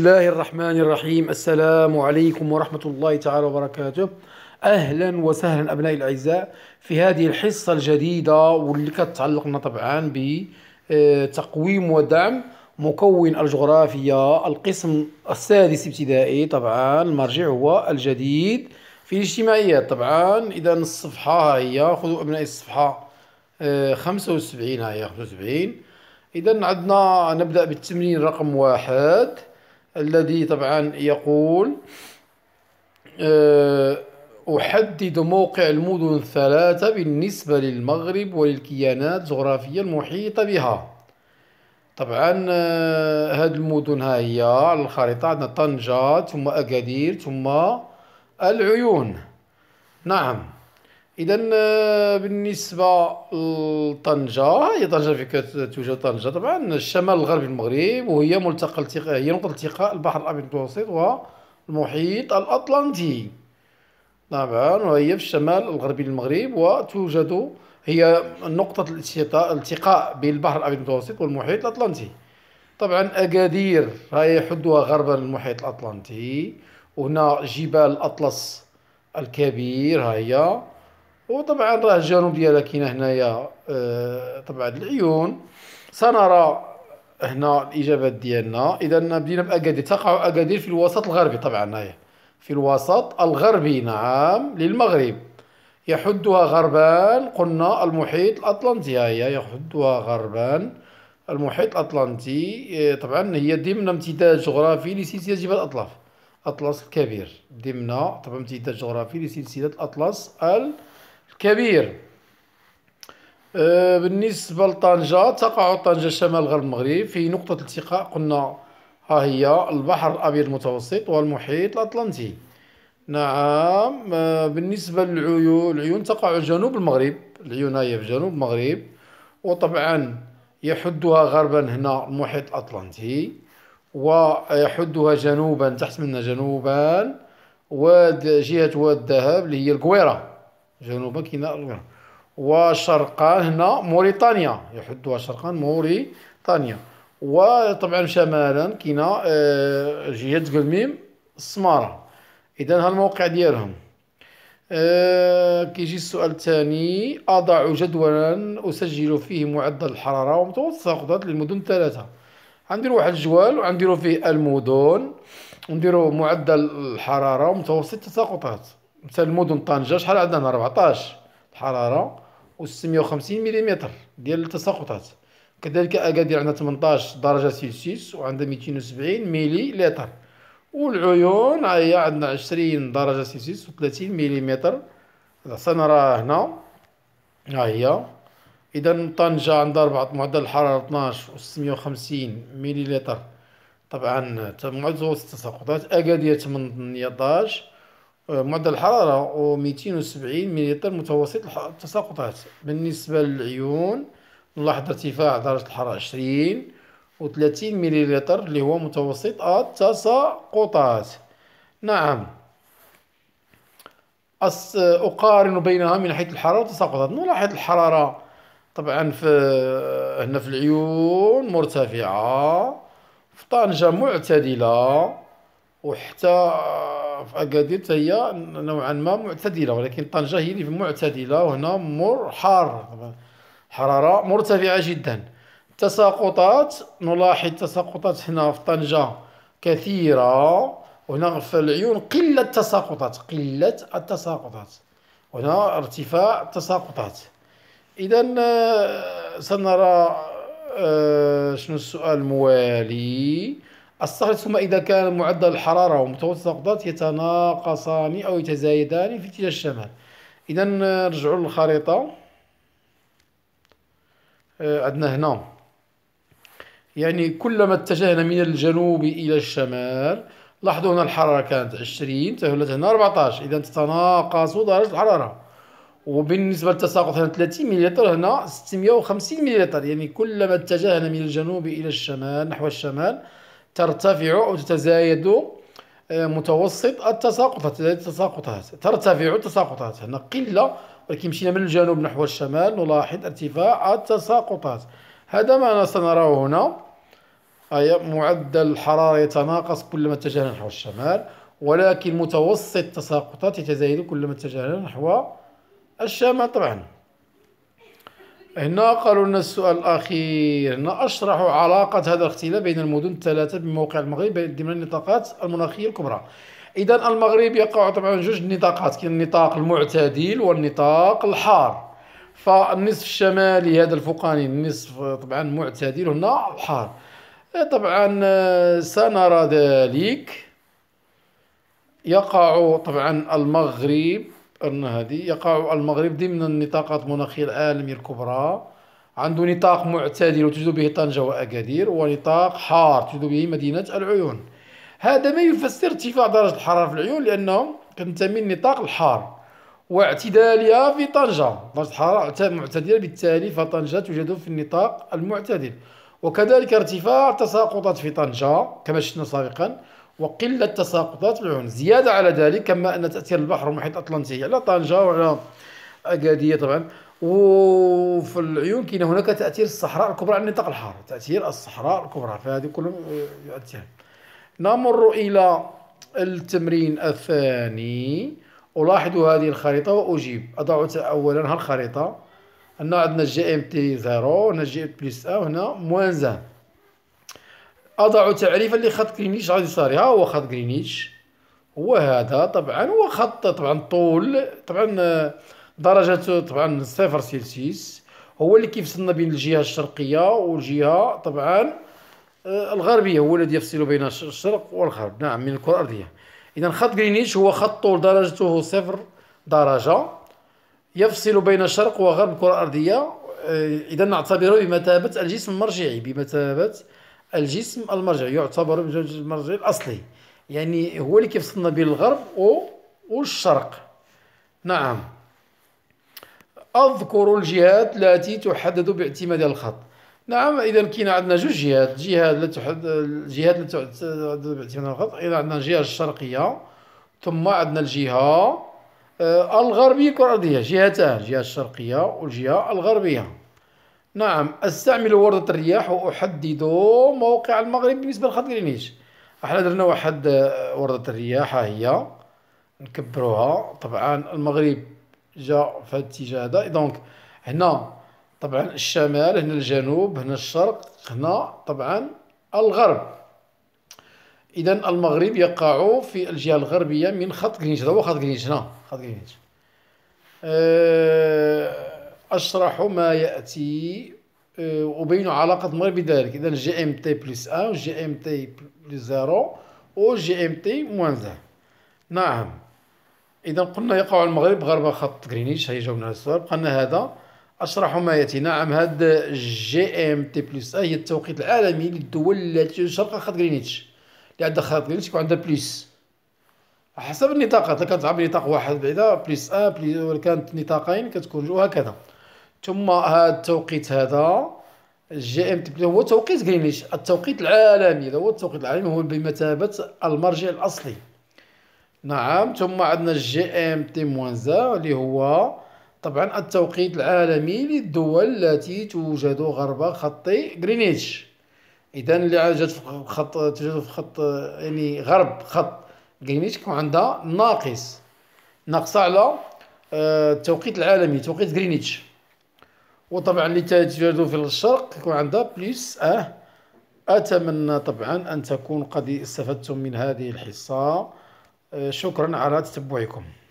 بسم الله الرحمن الرحيم السلام عليكم ورحمة الله تعالى وبركاته أهلا وسهلا أبنائي الأعزاء في هذه الحصة الجديدة واللي كتتعلق لنا طبعا بتقويم ودعم مكون الجغرافيا القسم السادس ابتدائي طبعا المرجع هو الجديد في الاجتماعيات طبعا إذا الصفحة هي خذوا أبنائي الصفحة 75 هي 75 إذا عندنا نبدأ بالتمرين رقم واحد الذي طبعا يقول آه، أحدد موقع المدن الثلاثة بالنسبة للمغرب وللكيانات الجغرافية المحيطة بها طبعا آه، هاد المدن ها هي على الخريطة عندنا طنجة ثم أكادير ثم العيون نعم اذا آه، بالنسبه لطنجه هي طنجه فيك توجد طنجه طبعا الشمال الغربي المغرب وهي ملتقى التقاء هي نقطه التقاء البحر الابيض المتوسط والمحيط الاطلنطي طبعا وهي في الشمال الغربي للمغرب وتوجد هي نقطة الالتقاء بين البحر الأبيض المتوسط والمحيط الأطلنطي طبعا أكادير هي حدها غربا المحيط الأطلنطي وهنا جبال الأطلس الكبير هي وطبعا راه الجنوب ديالها كاين هنايا آه، طبعا العيون سنرى هنا الاجابات ديالنا اذا بدينا باكادير تقع اكادير في الوسط الغربي طبعا هي في الوسط الغربي نعم للمغرب يحدها غربان قلنا المحيط الاطلنطي هي يحدها غربان المحيط الاطلنطي آه، طبعا هي ضمن امتداد جغرافي لسلسله جبال الاطلس الاطلس الكبير ضمن طبعا امتداد جغرافي لسلسله الاطلس ال كبير آه، بالنسبة لطنجة تقع طنجة شمال غرب المغرب في نقطة التقاء قلنا ها هي البحر الأبيض المتوسط والمحيط الأطلنطي نعم آه، بالنسبة للعيون العيون تقع جنوب المغرب العيون هي في جنوب المغرب وطبعا يحدها غربا هنا المحيط الأطلنطي ويحدها جنوبا تحت منا جنوبا واد جهة واد الذهب اللي هي الكويرة جنوبا كاين الجزائر وشرقا هنا موريتانيا يحدها شرقا موريتانيا وطبعا شمالا كاين آه، جهه قلميم السماره اذا ها الموقع ديالهم أه كيجي السؤال الثاني اضع جدولا اسجل فيه معدل الحراره ومتوسطات للمدن الثلاثه غندير واحد الجوال وغنديرو فيه المدن ونديرو معدل الحراره ومتوسط التساقطات مثلا مدن طنجة شحال عندنا 14 الحرارة و 650 ملم ديال التساقطات كذلك اكادير عندنا 18 درجة ميتين وعندها 270 ميلي لتر والعيون هي عندنا 20 درجة سلسيوس و 30 ملم العصا راه هنا ها هي اذا طنجة عندها ربعة معدل الحرارة 12 و 650 ملي لتر طبعا معدل التساقطات اكادير 18 معدل الحرارة و 270 مليلتر متوسط التساقطات بالنسبة للعيون نلاحظ ارتفاع درجة الحرارة 20 و 30 مليلتر اللي هو متوسط التساقطات نعم أقارن بينها من حيث الحرارة والتساقطات نلاحظ الحرارة طبعا في هنا في العيون مرتفعة في طنجة معتدلة وحتى في اكادير حتى هي نوعا ما معتدله ولكن طنجه هي اللي معتدله وهنا مر حار حراره مرتفعه جدا التساقطات نلاحظ تساقطات هنا في طنجه كثيره وهنا في العيون قله التساقطات قله التساقطات هنا ارتفاع التساقطات اذا آه، سنرى آه، شنو السؤال الموالي الصخر ثم إذا كان معدل الحرارة ومتوسط الضغط يتناقصان أو يتزايدان في اتجاه الشمال إذا نرجعوا للخريطة آه، عندنا هنا يعني كلما اتجهنا من الجنوب إلى الشمال لاحظوا هنا الحرارة كانت 20 تولت هنا 14 إذا تتناقص درجة الحرارة وبالنسبة للتساقط هنا 30 مليلتر هنا 650 مليلتر يعني كلما اتجهنا من الجنوب إلى الشمال نحو الشمال ترتفع أو تتزايد آه، متوسط التساقطات تساقطات ترتفع تساقطات هنا قلة ولكن مشينا من الجنوب نحو الشمال نلاحظ ارتفاع التساقطات هذا ما سنراه هنا أي معدل الحرارة يتناقص كلما اتجهنا نحو الشمال ولكن متوسط التساقطات يتزايد كلما اتجهنا نحو الشمال طبعا هنا قالوا لنا السؤال الأخير هنا أشرح علاقة هذا الاختلاف بين المدن الثلاثة بموقع المغرب ضمن النطاقات المناخية الكبرى إذا المغرب يقع طبعا جوج نطاقات كاين النطاق المعتدل والنطاق الحار فالنصف الشمالي هذا الفوقاني النصف طبعا معتدل هنا حار طبعا سنرى ذلك يقع طبعا المغرب أن هذه يقع المغرب ضمن النطاقات المناخية العالمية الكبرى عنده نطاق معتدل وتجد به طنجة وأكادير ونطاق حار تجد به مدينة العيون هذا ما يفسر ارتفاع درجة الحرارة في العيون لانهم تنتمي لنطاق الحار واعتدالها في طنجة درجة الحرارة معتدلة بالتالي فطنجة توجد في النطاق المعتدل وكذلك ارتفاع تساقطات في طنجة كما شفنا سابقا وقلة تساقطات العيون زيادة على ذلك كما أن تأثير البحر المحيط الأطلنطي على طنجة وعلى أكادية طبعا وفي العيون كاين هناك تأثير الصحراء الكبرى على النطاق الحار تأثير الصحراء الكبرى فهذه كلهم يؤثر نمر إلى التمرين الثاني ألاحظ هذه الخريطة وأجيب أضع أولا هالخريطة هنا عندنا جي ام تي زيرو هنا جي بليس بلس أ وهنا موان زان أضع تعريفا لخط غرينيتش غادي يصير ها هو خط غرينيتش هو هذا طبعا هو خط طبعا طول طبعا آه، درجته طبعا صفر سيلسيوس هو اللي كيفصلنا بين الجهه الشرقيه والجهه طبعا آه، الغربيه هو الذي يفصل بين الشرق والغرب نعم من الكره الارضيه اذا خط غرينيتش هو خط طول درجته صفر درجه يفصل بين الشرق وغرب الكره الارضيه آه، اذا نعتبره بمثابه الجسم المرجعي بمثابه الجسم المرجع يعتبر الجسم المرجع الاصلي يعني هو اللي كيفصلنا بين الغرب والشرق نعم اذكر الجهات التي تحدد باعتماد الخط نعم اذا كاين عندنا جوج جهات جهات التي تحدد الجهات التي تحدد باعتماد الخط اذا عندنا الجهه الشرقيه ثم عندنا الجهه آه، الغربيه كره ارضيه جهتان الجهه الشرقيه والجهه الغربيه نعم استعمل وردة الرياح وأحدد موقع المغرب بالنسبة لخط غرينيش احنا درنا واحد آه، وردة الرياح هي نكبروها طبعا المغرب جا في هاد الاتجاه هذا دونك هنا طبعا الشمال هنا الجنوب هنا الشرق هنا طبعا الغرب اذا المغرب يقع في الجهه الغربيه من خط غرينتش هذا هو خط غرينتش هنا خط غرينتش أه أشرح ما يأتي آه، وبين علاقة المغرب بذلك إذا جي إم تي بلس أن جي إم تي بلس زيرو أو جي إم تي موان زان نعم إذا قلنا يقع المغرب غرب خط غرينيش هي جاوبنا على السؤال قلنا هذا أشرح ما يأتي نعم هاد جي إم تي بلس أن هي التوقيت العالمي للدول التي شرق خط غرينيش اللي عندها خط غرينيش يكون عندها بلس حسب النطاقات كانت عبر نطاق واحد بعدا بلس ان بلس كانت نطاقين كتكون وهكذا ثم هذا التوقيت هذا جي ام تي هو توقيت غرينيتش التوقيت العالمي هذا هو التوقيت العالمي هو بمثابه المرجع الاصلي نعم ثم عندنا جي ام تي موانزا اللي هو طبعا التوقيت العالمي للدول التي توجد غرب خط غرينيتش اذا اللي عاجت في خط توجد في خط يعني غرب خط غرينيتش كيكون عندها ناقص ناقصه على آه، التوقيت العالمي توقيت غرينيتش وطبعا اللي تجد في الشرق يكون عندها بليس اه اتمنى طبعا ان تكون قد استفدتم من هذه الحصه آه، شكرا على تتبعكم